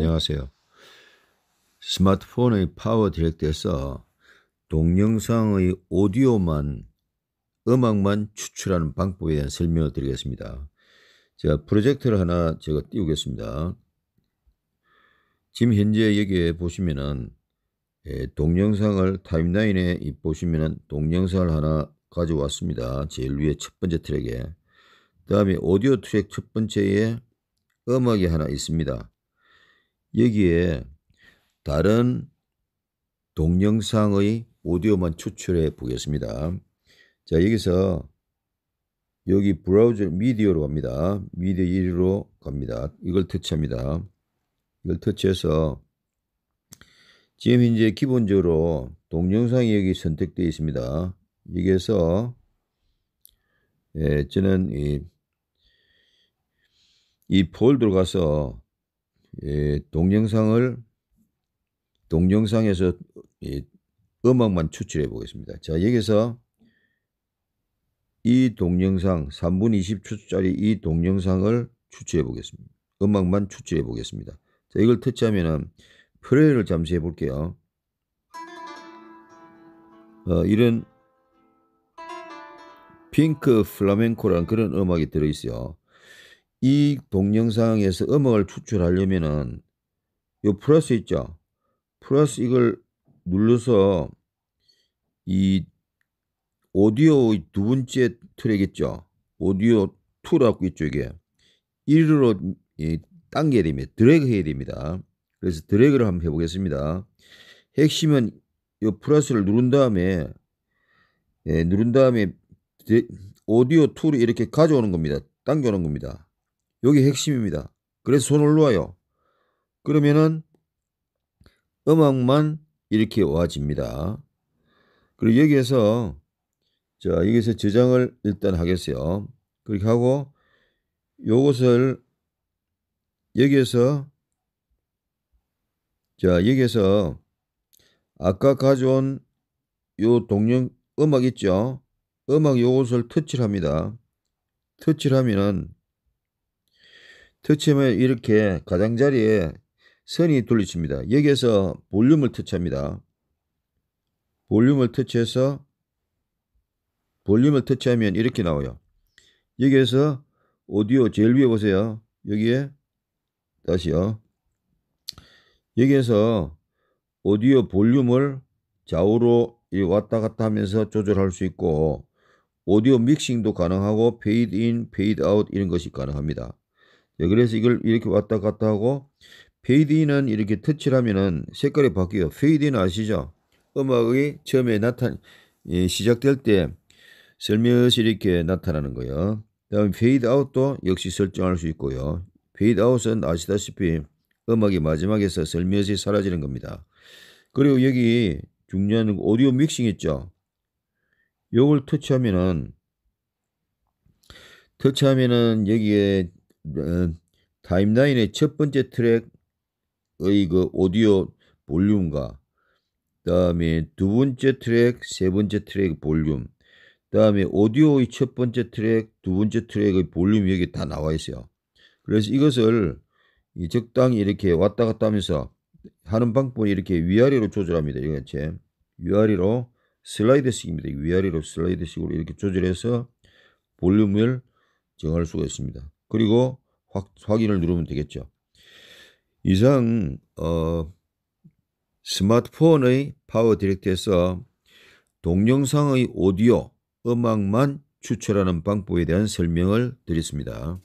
안녕하세요. 스마트폰의 파워 디렉트에서 동영상의 오디오만 음악만 추출하는 방법에 대한 설명을 드리겠습니다. 제가 프로젝트를 하나 제가 띄우겠습니다. 지금 현재 여기에 보시면은 예, 동영상을 타임라인에 보시면은 동영상을 하나 가져왔습니다. 제일 위에 첫 번째 트랙에 그 다음에 오디오 트랙 첫 번째에 음악이 하나 있습니다. 여기에 다른 동영상의 오디오만 추출해 보겠습니다. 자, 여기서 여기 브라우저 미디어로 갑니다. 미디어 1위로 갑니다. 이걸 터치합니다. 이걸 터치해서 지금 이제 기본적으로 동영상이 여기 선택되어 있습니다. 여기에서 예, 저는 이, 이 폴더로 가서 예, 동영상을 동영상에서 예, 음악만 추출해 보겠습니다. 자 여기서 이 동영상 3분 20초짜리 이 동영상을 추출해 보겠습니다. 음악만 추출해 보겠습니다. 자 이걸 터치하면은 플레이를 잠시 해볼게요. 어, 이런 핑크 플라멩코라는 그런 음악이 들어있어요. 이 동영상에서 음악을 추출하려면은 요 플러스 있죠? 플러스 이걸 눌러서 이 오디오의 두 번째 트랙 있죠? 오디오 2라고 있죠 이게 1으로 당겨야 됩니다. 드래그 해야 됩니다. 그래서 드래그를 한번 해보겠습니다. 핵심은 요 플러스를 누른 다음에 예, 누른 다음에 오디오 툴을 이렇게 가져오는 겁니다. 당겨오는 겁니다. 여기 핵심입니다. 그래서 손을놓아요 그러면은 음악만 이렇게 와집니다. 그리고 여기에서 자 여기서 저장을 일단 하겠어요. 그렇게 하고 요것을 여기에서 자 여기에서 아까 가져온 요 동영 음악 있죠? 음악 요것을 터치를 합니다. 터치를 하면은 터치하면 이렇게 가장자리에 선이 돌리칩니다. 여기에서 볼륨을 터치합니다. 볼륨을 터치해서 볼륨을 터치하면 이렇게 나와요. 여기에서 오디오 제일 위에 보세요. 여기에 다시요. 여기에서 오디오 볼륨을 좌우로 왔다 갔다 하면서 조절할 수 있고 오디오 믹싱도 가능하고 페이드 인, 페이드 아웃 이런 것이 가능합니다. 예, 그래서 이걸 이렇게 왔다 갔다 하고 페이드인은 이렇게 터치를 하면은 색깔이 바뀌어요. 페이드인 아시죠? 음악이 처음에 나타 예, 시작될 때 슬며시 이렇게 나타나는 거예요. 다음 페이드 아웃도 역시 설정할 수 있고요. 페이드 아웃은 아시다시피 음악이 마지막에서 슬며시 사라지는 겁니다. 그리고 여기 중요한 오디오 믹싱 있죠. 요걸 터치하면은 터치하면은 여기에 음, 타임라인의 첫 번째 트랙의 그 오디오 볼륨과 다음에 두 번째 트랙, 세 번째 트랙 볼륨, 다음에 오디오의 첫 번째 트랙, 두 번째 트랙의 볼륨이 여기 다 나와 있어요. 그래서 이것을 적당히 이렇게 왔다 갔다 하면서 하는 방법은 이렇게 위아래로 조절합니다. 이렇게 위아래로 슬라이드식입니다. 위아래로 슬라이드식으로 이렇게 조절해서 볼륨을 정할 수가 있습니다. 그리고 확, 확인을 누르면 되겠죠. 이상 어, 스마트폰의 파워 디렉트에서 동영상의 오디오, 음악만 추출하는 방법에 대한 설명을 드렸습니다.